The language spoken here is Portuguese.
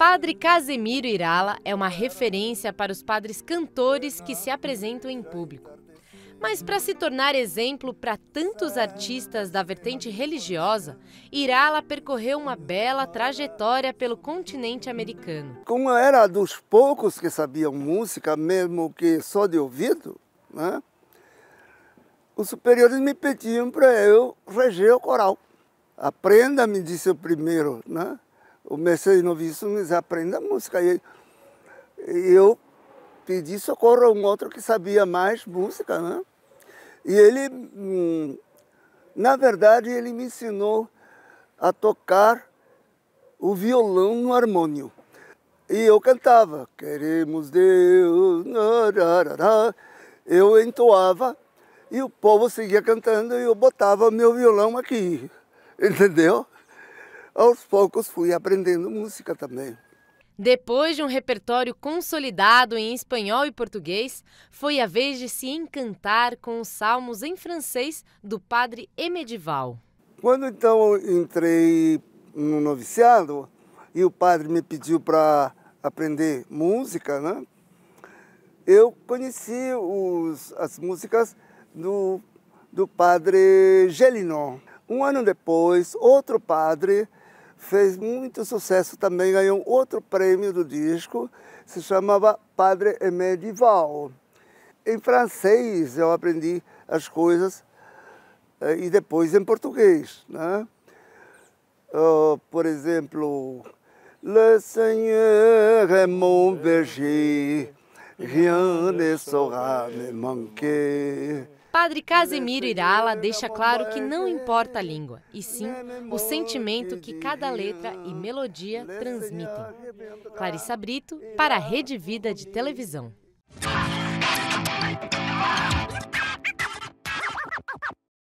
Padre Casemiro Irala é uma referência para os padres cantores que se apresentam em público. Mas para se tornar exemplo para tantos artistas da vertente religiosa, Irala percorreu uma bela trajetória pelo continente americano. Como era dos poucos que sabiam música, mesmo que só de ouvido, né? os superiores me pediam para eu reger o coral. Aprenda, me disse o primeiro, né? o os nos aprende a música. E eu pedi socorro a um outro que sabia mais música, né? E ele, hum, na verdade, ele me ensinou a tocar o violão no harmônio. E eu cantava, queremos Deus, eu entoava e o povo seguia cantando e eu botava meu violão aqui, entendeu? aos poucos fui aprendendo música também. Depois de um repertório consolidado em espanhol e português, foi a vez de se encantar com os salmos em francês do padre Emedival. Quando então entrei no noviciado e o padre me pediu para aprender música, né? Eu conheci os, as músicas do, do padre Gelinon. Um ano depois, outro padre fez muito sucesso também, ganhou outro prêmio do disco, se chamava Padre Medieval. Em francês eu aprendi as coisas eh, e depois em português. Né? Oh, por exemplo, Le Seigneur est mon berger, rien ne saura me manquer. Padre Casimiro Irala deixa claro que não é importa a língua, e sim o sentimento que cada letra e melodia transmitem. Clarissa Brito, para a Rede Vida de Televisão.